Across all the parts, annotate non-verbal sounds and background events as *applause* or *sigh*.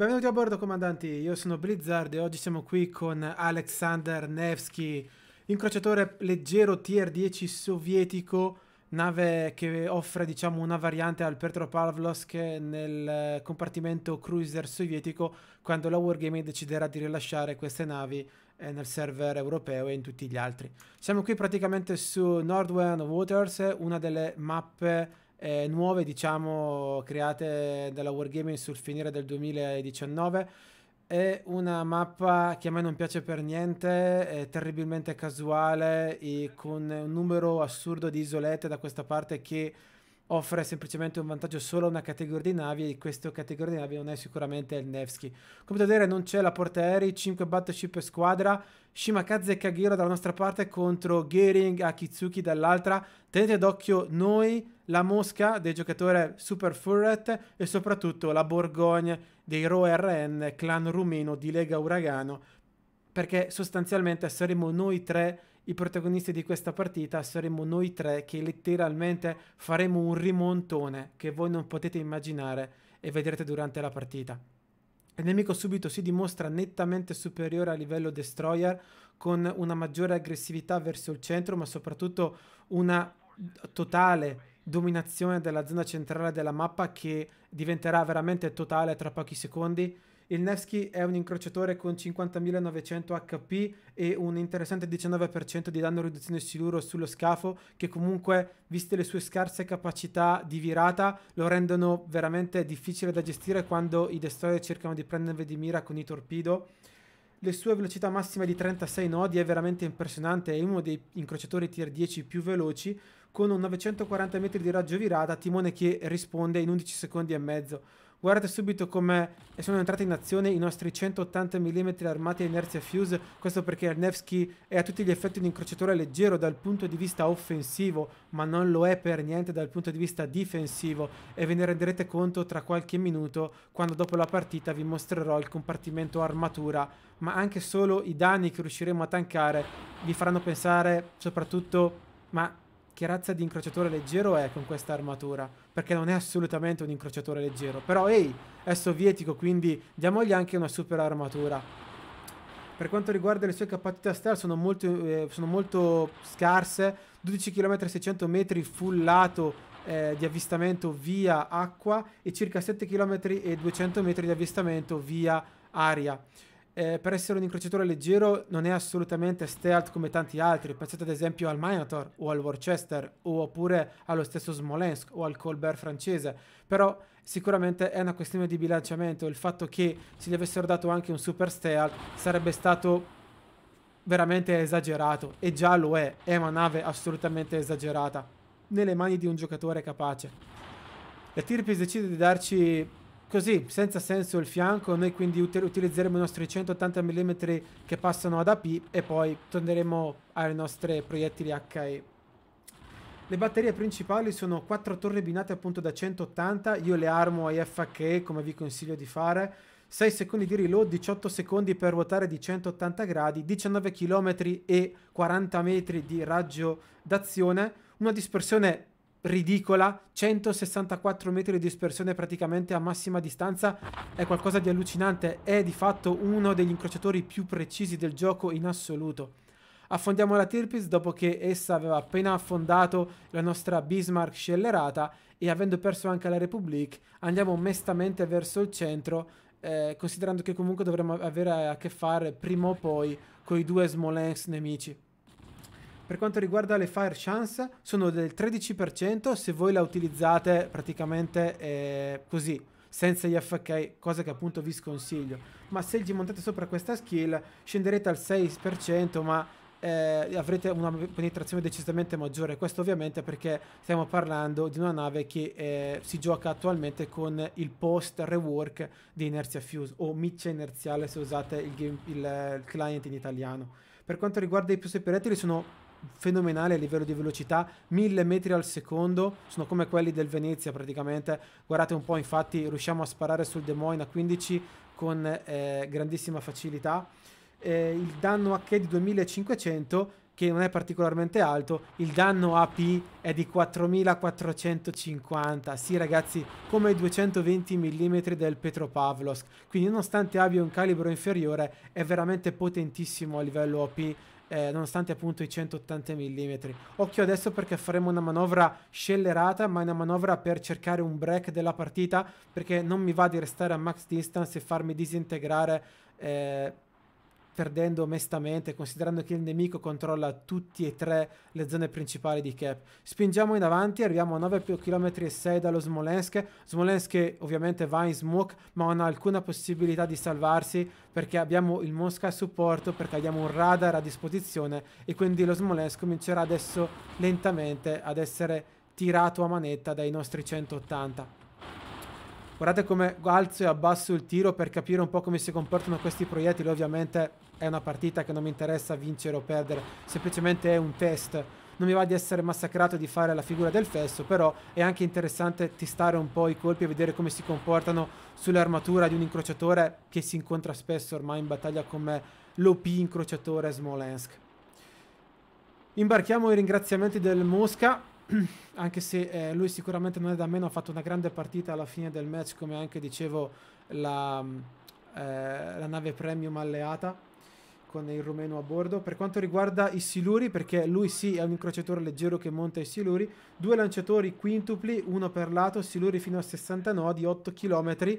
Benvenuti a bordo comandanti, io sono Blizzard e oggi siamo qui con Alexander Nevsky, incrociatore leggero tier 10 sovietico, nave che offre diciamo una variante al Petropavlovsk nel compartimento cruiser sovietico quando la Wargaming deciderà di rilasciare queste navi eh, nel server europeo e in tutti gli altri. Siamo qui praticamente su Nordwern Waters, una delle mappe eh, nuove, diciamo, create dalla Wargaming sul finire del 2019. È una mappa che a me non piace per niente, è terribilmente casuale e con un numero assurdo di isolette da questa parte che offre semplicemente un vantaggio solo a una categoria di navi e questa categoria di navi non è sicuramente il Nevsky. Come da vedere non c'è la portaerei, 5 battleship e squadra, Shimakaze e Kagiro dalla nostra parte contro Gering Akitsuki dall'altra. Tenete d'occhio noi la mosca del giocatore Super Furret e soprattutto la Borgogna dei RoRN, clan rumeno di Lega Uragano, perché sostanzialmente saremo noi tre i protagonisti di questa partita saremo noi tre che letteralmente faremo un rimontone che voi non potete immaginare e vedrete durante la partita. Il nemico subito si dimostra nettamente superiore a livello destroyer con una maggiore aggressività verso il centro ma soprattutto una totale dominazione della zona centrale della mappa che diventerà veramente totale tra pochi secondi. Il Nevsky è un incrociatore con 50.900 HP e un interessante 19% di danno riduzione siluro sullo scafo che comunque, viste le sue scarse capacità di virata, lo rendono veramente difficile da gestire quando i destroyer cercano di prendervi di mira con i torpedo. Le sue velocità massima di 36 nodi è veramente impressionante, è uno dei incrociatori tier 10 più veloci con un 940 metri di raggio virata, timone che risponde in 11 secondi e mezzo. Guardate subito come sono entrati in azione i nostri 180 mm armati a inerzia fuse, questo perché Arnevsky è a tutti gli effetti un incrociatore leggero dal punto di vista offensivo, ma non lo è per niente dal punto di vista difensivo e ve ne renderete conto tra qualche minuto quando dopo la partita vi mostrerò il compartimento armatura, ma anche solo i danni che riusciremo a tankare vi faranno pensare soprattutto ma che razza di incrociatore leggero è con questa armatura, perché non è assolutamente un incrociatore leggero. Però ehi, è sovietico, quindi diamogli anche una super armatura. Per quanto riguarda le sue capacità stealth sono molto, eh, sono molto scarse, 12 km 600 metri full lato eh, di avvistamento via acqua e circa 7 km e 200 metri di avvistamento via aria eh, per essere un incrociatore leggero non è assolutamente stealth come tanti altri. Pensate ad esempio al Minotaur o al Worcester oppure allo stesso Smolensk o al Colbert francese. Però sicuramente è una questione di bilanciamento. Il fatto che se gli avessero dato anche un super stealth sarebbe stato veramente esagerato e già lo è, è una nave assolutamente esagerata nelle mani di un giocatore capace. La Tirpis decide di darci Così, senza senso il fianco, noi quindi ut utilizzeremo i nostri 180 mm che passano ad AP e poi torneremo alle nostre proiettili HE. Le batterie principali sono quattro torri binate appunto da 180, io le armo ai FHE come vi consiglio di fare, 6 secondi di reload, 18 secondi per ruotare di 180 gradi, 19 km e 40 metri di raggio d'azione, una dispersione ridicola, 164 metri di dispersione praticamente a massima distanza, è qualcosa di allucinante, è di fatto uno degli incrociatori più precisi del gioco in assoluto. Affondiamo la Tirpitz dopo che essa aveva appena affondato la nostra Bismarck scellerata e avendo perso anche la Republic andiamo mestamente verso il centro eh, considerando che comunque dovremmo avere a che fare prima o poi con i due Smolensk nemici. Per quanto riguarda le fire chance, sono del 13% se voi la utilizzate praticamente eh, così, senza gli FK, cosa che appunto vi sconsiglio. Ma se gli montate sopra questa skill, scenderete al 6%, ma eh, avrete una penetrazione decisamente maggiore. Questo ovviamente perché stiamo parlando di una nave che eh, si gioca attualmente con il post rework di Inertia Fuse o miccia inerziale se usate il, game, il, il client in italiano. Per quanto riguarda i più separati, sono fenomenali a livello di velocità, 1000 metri al secondo, sono come quelli del Venezia praticamente, guardate un po' infatti riusciamo a sparare sul Des Moines a 15 con eh, grandissima facilità, eh, il danno H di 2500 che non è particolarmente alto, il danno AP è di 4450, sì ragazzi, come i 220 mm del Petropavlovsk, quindi nonostante abbia un calibro inferiore è veramente potentissimo a livello AP eh, nonostante appunto i 180 mm. Occhio adesso perché faremo una manovra scellerata, ma una manovra per cercare un break della partita, perché non mi va di restare a max distance e farmi disintegrare eh, perdendo mestamente considerando che il nemico controlla tutti e tre le zone principali di Cap. Spingiamo in avanti, arriviamo a 9 km e 6 dallo Smolensk. Smolensk ovviamente va in smoke ma non ha alcuna possibilità di salvarsi perché abbiamo il Mosca a supporto, perché abbiamo un radar a disposizione e quindi lo Smolensk comincerà adesso lentamente ad essere tirato a manetta dai nostri 180. Guardate come alzo e abbasso il tiro per capire un po' come si comportano questi proiettili, ovviamente è una partita che non mi interessa vincere o perdere, semplicemente è un test. Non mi va di essere massacrato e di fare la figura del fesso, però è anche interessante testare un po' i colpi e vedere come si comportano sull'armatura di un incrociatore che si incontra spesso ormai in battaglia come l'OP incrociatore Smolensk. Imbarchiamo i ringraziamenti del Mosca, *clears throat* anche se eh, lui sicuramente non è da meno, ha fatto una grande partita alla fine del match, come anche dicevo la, mm, eh, la nave premium alleata con il rumeno a bordo. Per quanto riguarda i siluri, perché lui sì è un incrociatore leggero che monta i siluri, due lanciatori quintupli, uno per lato, siluri fino a 60 nodi, 8 km.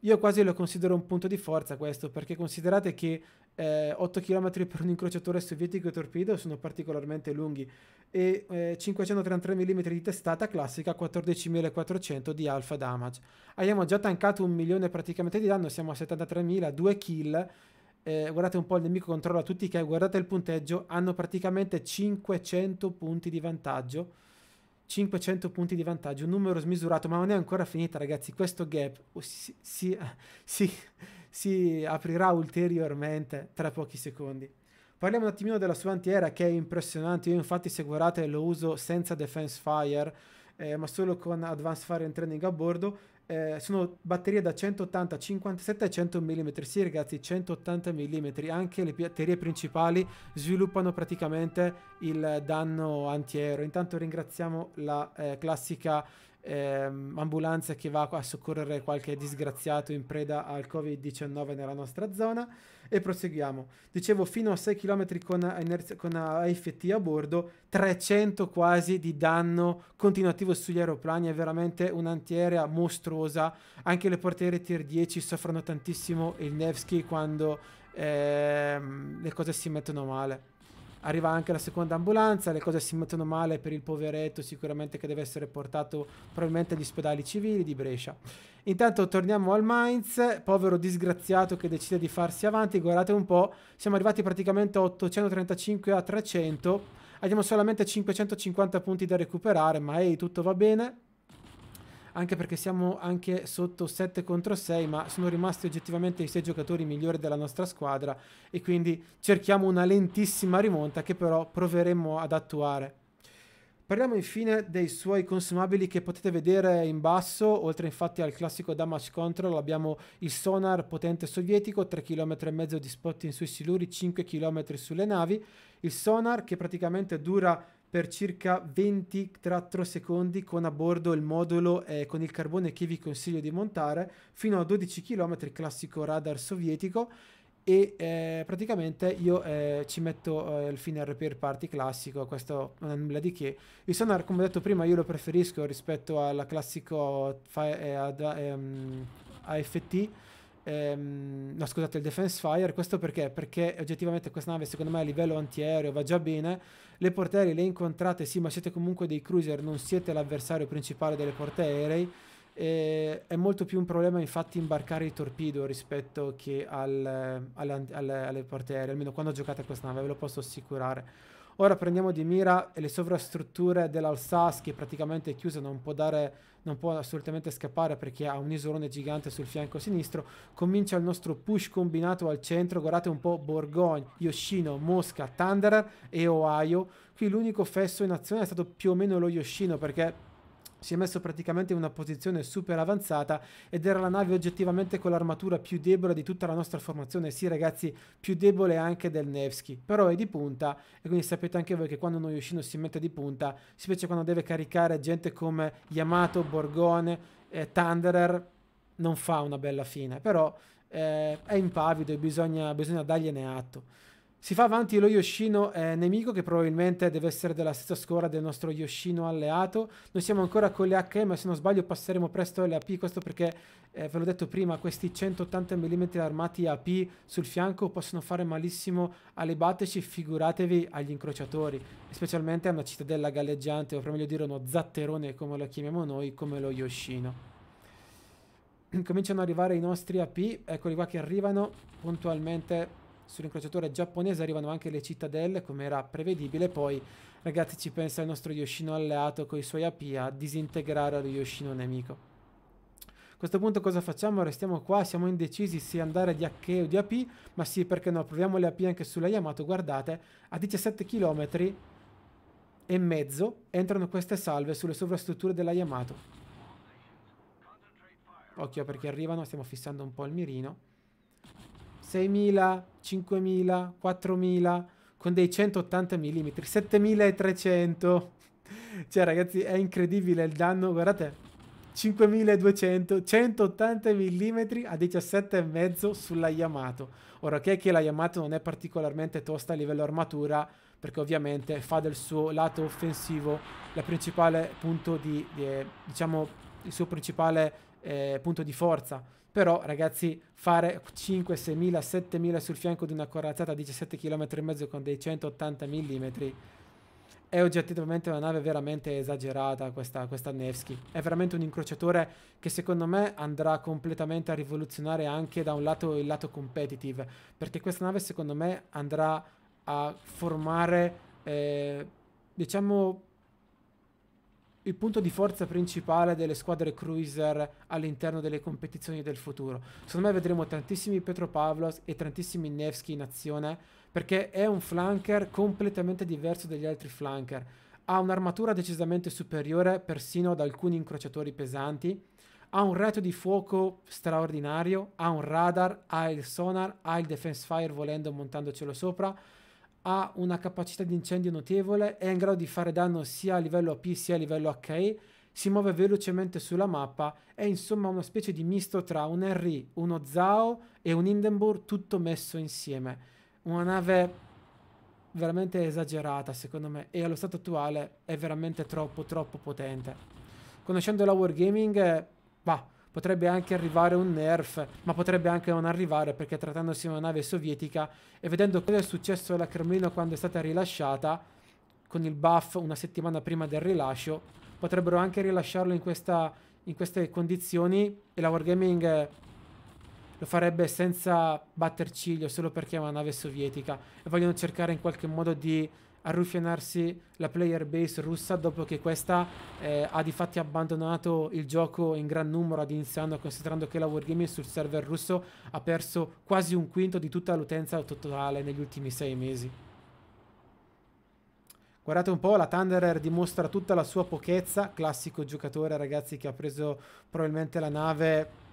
Io quasi lo considero un punto di forza questo, perché considerate che eh, 8 km per un incrociatore sovietico e torpedo sono particolarmente lunghi e eh, 533 mm di testata classica 14.400 di alpha damage. Abbiamo già tancato un milione praticamente di danno, siamo a 73.000, 2 kill eh, guardate un po' il nemico controlla tutti che guardate il punteggio hanno praticamente 500 punti di vantaggio 500 punti di vantaggio un numero smisurato ma non è ancora finita ragazzi questo gap oh, si, si, *laughs* si, si aprirà ulteriormente tra pochi secondi Parliamo un attimino della sua antiera che è impressionante, io infatti se guardate lo uso senza defense fire eh, ma solo con advanced fire and training a bordo eh, sono batterie da 180, 57 e 100 mm. Sì, ragazzi, 180 mm. Anche le batterie principali sviluppano praticamente il danno antiero. Intanto ringraziamo la eh, classica eh, ambulanza che va a soccorrere qualche disgraziato in preda al Covid-19 nella nostra zona. E proseguiamo. Dicevo, fino a 6 km con, eh, inerzia, con eh, AFT a bordo, 300 quasi di danno continuativo sugli aeroplani, è veramente un'antiaerea mostruosa. Anche le portiere tier 10 soffrono tantissimo il Nevsky quando ehm, le cose si mettono male arriva anche la seconda ambulanza, le cose si mettono male per il poveretto sicuramente che deve essere portato probabilmente agli ospedali civili di Brescia. Intanto torniamo al Mainz, povero disgraziato che decide di farsi avanti, guardate un po', siamo arrivati praticamente a 835 a 300, abbiamo solamente 550 punti da recuperare, ma ehi, hey, tutto va bene anche perché siamo anche sotto 7 contro 6, ma sono rimasti oggettivamente i 6 giocatori migliori della nostra squadra e quindi cerchiamo una lentissima rimonta che però proveremo ad attuare. Parliamo infine dei suoi consumabili che potete vedere in basso, oltre infatti al classico damage control abbiamo il sonar potente sovietico, 3 km e mezzo di spotting sui siluri, 5 km sulle navi, il sonar che praticamente dura per circa 20-3 secondi con a bordo il modulo eh, con il carbone che vi consiglio di montare fino a 12 km classico radar sovietico e eh, praticamente io eh, ci metto eh, il fine repair party classico, questo non è nulla di che. Il sonar, come ho detto prima, io lo preferisco rispetto alla classico AFT Ehm, no, scusate, il Defense Fire. Questo perché? Perché oggettivamente questa nave, secondo me, a livello antiaereo va già bene. Le portaerei le incontrate, sì, ma siete comunque dei cruiser, non siete l'avversario principale delle portaerei. E eh, è molto più un problema infatti imbarcare il torpedo rispetto che al, al, eh, al, alle portaerei, almeno quando giocate a questa nave, ve lo posso assicurare. Ora prendiamo di mira le sovrastrutture dell'Alsace che praticamente è chiusa, non può, dare, non può assolutamente scappare perché ha un isolone gigante sul fianco sinistro. Comincia il nostro push combinato al centro, guardate un po' Borgogne, Yoshino, Mosca, Thunder e Ohio. Qui l'unico fesso in azione è stato più o meno lo Yoshino perché si è messo praticamente in una posizione super avanzata ed era la nave oggettivamente con l'armatura più debole di tutta la nostra formazione, sì ragazzi, più debole anche del Nevsky, però è di punta e quindi sapete anche voi che quando uno Yoshino si mette di punta, specie quando deve caricare gente come Yamato, Borgone, eh, Thunderer, non fa una bella fine, però eh, è impavido e bisogna, bisogna dargliene atto. Si fa avanti lo Yoshino eh, nemico che probabilmente deve essere della stessa scuola del nostro Yoshino alleato. Noi siamo ancora con le HM, se non sbaglio passeremo presto alle AP, questo perché eh, ve l'ho detto prima, questi 180 mm armati AP sul fianco possono fare malissimo alle bateci, figuratevi agli incrociatori, specialmente a una cittadella galleggiante o per meglio dire uno zatterone come lo chiamiamo noi, come lo Yoshino *clears throat* cominciano ad arrivare i nostri AP, eccoli qua che arrivano puntualmente sull'incrociatore giapponese arrivano anche le cittadelle come era prevedibile poi ragazzi ci pensa il nostro Yoshino alleato con i suoi api a disintegrare lo Yoshino nemico a questo punto cosa facciamo? Restiamo qua, siamo indecisi se andare di Ake o di AP, ma sì, perché no, proviamo le AP anche sulla Yamato, guardate, a 17 km e mezzo entrano queste salve sulle sovrastrutture della Yamato. Occhio perché arrivano, stiamo fissando un po' il mirino. 6.000, 5.000, 4.000 con dei 180 mm, 7.300. cioè ragazzi è incredibile il danno, guardate. 5200, 180 mm a 17,5 sulla Yamato. Ora che è che la Yamato non è particolarmente tosta a livello armatura, perché ovviamente fa del suo lato offensivo la principale punto di, di eh, diciamo, il suo principale eh, punto di forza però, ragazzi, fare 5, 6.000, 7.000 sul fianco di una corazzata a 17 km e mezzo con dei 180 mm è oggettivamente una nave veramente esagerata questa, questa Nevsky. È veramente un incrociatore che secondo me andrà completamente a rivoluzionare anche da un lato il lato competitive, perché questa nave secondo me andrà a formare, eh, diciamo, il punto di forza principale delle squadre cruiser all'interno delle competizioni del futuro. Secondo me vedremo tantissimi Petro Pavlos e tantissimi Nevsky in azione perché è un flanker completamente diverso dagli altri flanker. Ha un'armatura decisamente superiore persino ad alcuni incrociatori pesanti. Ha un reto di fuoco straordinario, ha un radar, ha il sonar, ha il defense fire volendo montandocelo sopra ha una capacità di incendio notevole, è in grado di fare danno sia a livello AP sia a livello HE, si muove velocemente sulla mappa, è insomma una specie di misto tra un Henry, uno Zao e un Hindenburg tutto messo insieme. Una nave veramente esagerata secondo me e allo stato attuale è veramente troppo troppo potente. Conoscendo la Wargaming, eh, va potrebbe anche arrivare un nerf, ma potrebbe anche non arrivare perché trattandosi di una nave sovietica e vedendo cosa è successo alla Cremlino quando è stata rilasciata, con il buff una settimana prima del rilascio, potrebbero anche rilasciarlo in, questa, in queste condizioni e la Wargaming eh, lo farebbe senza batter ciglio solo perché è una nave sovietica e vogliono cercare in qualche modo di arruffianarsi la player base russa dopo che questa eh, ha di fatti abbandonato il gioco in gran numero ad inizio considerando che la Wargaming sul server russo ha perso quasi un quinto di tutta l'utenza totale negli ultimi sei mesi. Guardate un po', la Thunderer dimostra tutta la sua pochezza, classico giocatore ragazzi che ha preso probabilmente la nave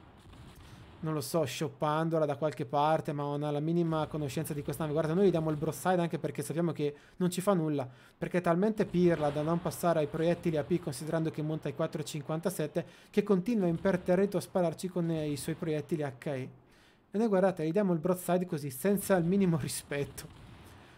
non lo so, shoppandola da qualche parte, ma non ha la minima conoscenza di questa nave. Guarda, noi gli diamo il broadside anche perché sappiamo che non ci fa nulla, perché è talmente pirla da non passare ai proiettili AP considerando che monta i 4,57 che continua imperterrito a spararci con eh, i suoi proiettili HE. E noi guardate, gli diamo il broadside così, senza il minimo *laughs* rispetto.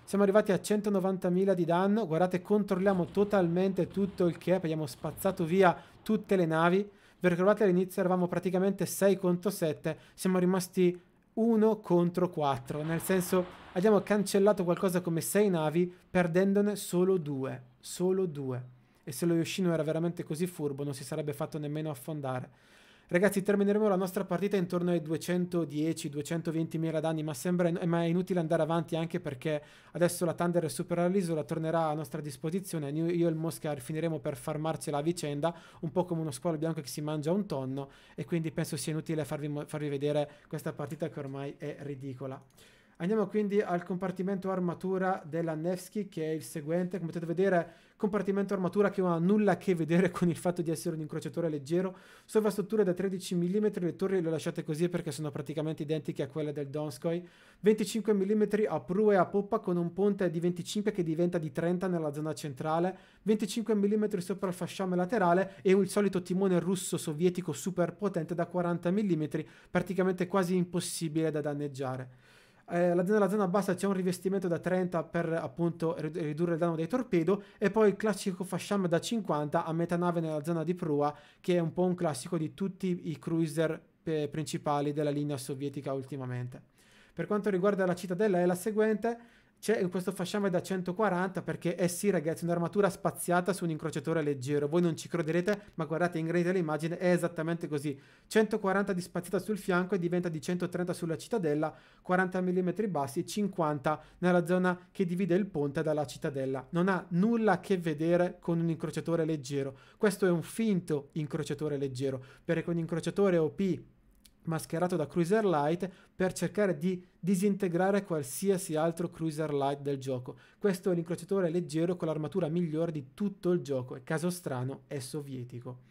Siamo arrivati a 190.000 di danno, guardate, controlliamo totalmente tutto il cap, abbiamo spazzato via tutte le navi vi ricordate all'inizio eravamo praticamente 6 contro 7, siamo rimasti 1 contro 4, nel senso abbiamo cancellato qualcosa come 6 navi perdendone solo 2, solo 2. E se lo Yoshino era veramente così furbo non si sarebbe fatto nemmeno affondare. Ragazzi, termineremo la nostra partita intorno ai 210-220 mila danni, ma, sembra, ma è inutile andare avanti anche perché adesso la Thunder supererà l'isola, tornerà a nostra disposizione, io e il Mosca finiremo per farmarcela a vicenda, un po' come uno squalo bianco che si mangia un tonno, e quindi penso sia inutile farvi, farvi vedere questa partita che ormai è ridicola. Andiamo quindi al compartimento armatura della Nevsky che è il seguente, come potete vedere compartimento armatura che non ha nulla a che vedere con il fatto di essere un incrociatore leggero, sovrastrutture da 13 mm, le torri le ho lasciate così perché sono praticamente identiche a quelle del Donskoy, 25 mm a prua e a poppa con un ponte di 25 che diventa di 30 nella zona centrale, 25 mm sopra il fasciame laterale e il solito timone russo sovietico super potente da 40 mm, praticamente quasi impossibile da danneggiare eh, nella zona bassa c'è un rivestimento da 30 per appunto ridurre il danno dei torpedo e poi il classico fasciame da 50 a metà nave nella zona di prua che è un po' un classico di tutti i cruiser pe- principali della linea sovietica ultimamente. Per quanto riguarda la cittadella è la seguente, c'è questo fasciame da 140 perché, eh sì ragazzi, un'armatura spaziata su un incrociatore leggero, voi non ci crederete, ma guardate in grande l'immagine, è esattamente così, 140 di spaziata sul fianco e diventa di 130 sulla cittadella, 40 mm bassi e 50 nella zona che divide il ponte dalla cittadella, non ha nulla a che vedere con un incrociatore leggero, questo è un finto incrociatore leggero, perché un incrociatore OP mascherato da Cruiser Light per cercare di disintegrare qualsiasi altro Cruiser Light del gioco. Questo è l'incrociatore leggero con l'armatura migliore di tutto il gioco e caso strano è sovietico.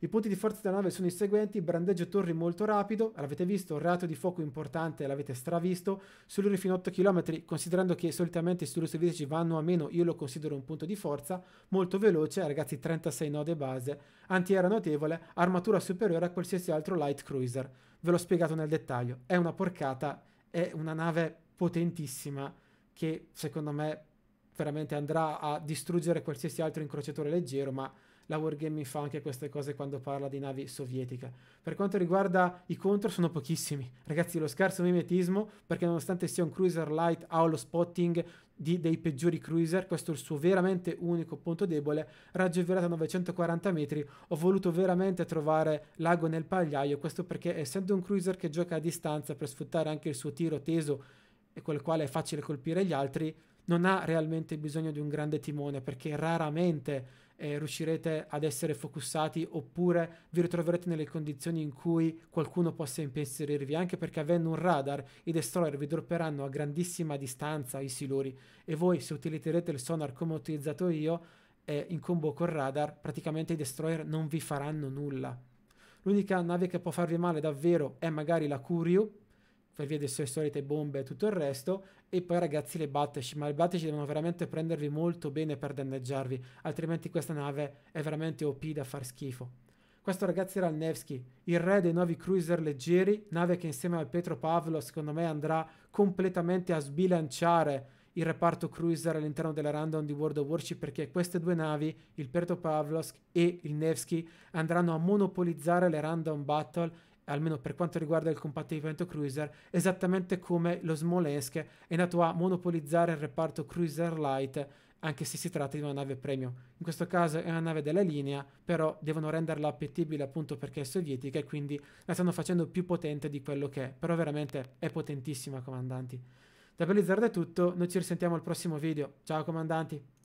I punti di forza della nave sono i seguenti, brandeggio torri molto rapido, l'avete visto, reato di fuoco importante, l'avete stravisto, sull'uri fino a 8 km, considerando che solitamente i sull'uri sovietici vanno a meno, io lo considero un punto di forza, molto veloce, ragazzi 36 node base, antiera notevole, armatura superiore a qualsiasi altro light cruiser ve l'ho spiegato nel dettaglio, è una porcata, è una nave potentissima che secondo me veramente andrà a distruggere qualsiasi altro incrociatore leggero, ma la Wargaming fa anche queste cose quando parla di navi sovietiche. Per quanto riguarda i contro sono pochissimi. Ragazzi, lo scarso mimetismo, perché nonostante sia un cruiser light ha lo spotting di, dei peggiori cruiser, questo è il suo veramente unico punto debole, raggio virato a 940 metri, ho voluto veramente trovare l'ago nel pagliaio, questo perché essendo un cruiser che gioca a distanza per sfruttare anche il suo tiro teso e col quale è facile colpire gli altri, non ha realmente bisogno di un grande timone perché raramente eh, riuscirete ad essere focussati oppure vi ritroverete nelle condizioni in cui qualcuno possa impensierirvi, anche perché avendo un radar i destroyer vi dropperanno a grandissima distanza i siluri e voi se utilizzerete il sonar come ho utilizzato io eh, in combo col radar praticamente i destroyer non vi faranno nulla. L'unica nave che può farvi male davvero è magari la Curio per via le sue solite bombe e tutto il resto. E poi ragazzi le Battleship, ma le Battleship devono veramente prendervi molto bene per danneggiarvi, altrimenti questa nave è veramente OP da far schifo. Questo ragazzi era il Nevsky, il re dei nuovi cruiser leggeri, nave che insieme al Petro Pavlo secondo me andrà completamente a sbilanciare il reparto cruiser all'interno della random di World of Warship perché queste due navi, il Petro Pavlovsk e il Nevsky, andranno a monopolizzare le random battle almeno per quanto riguarda il compattimento cruiser, esattamente come lo Smolensk è nato a monopolizzare il reparto cruiser light, anche se si tratta di una nave premium. In questo caso è una nave della linea, però devono renderla appetibile appunto perché è sovietica e quindi la stanno facendo più potente di quello che è, però veramente è potentissima comandanti. Da Blizzard è tutto, noi ci risentiamo al prossimo video. Ciao comandanti!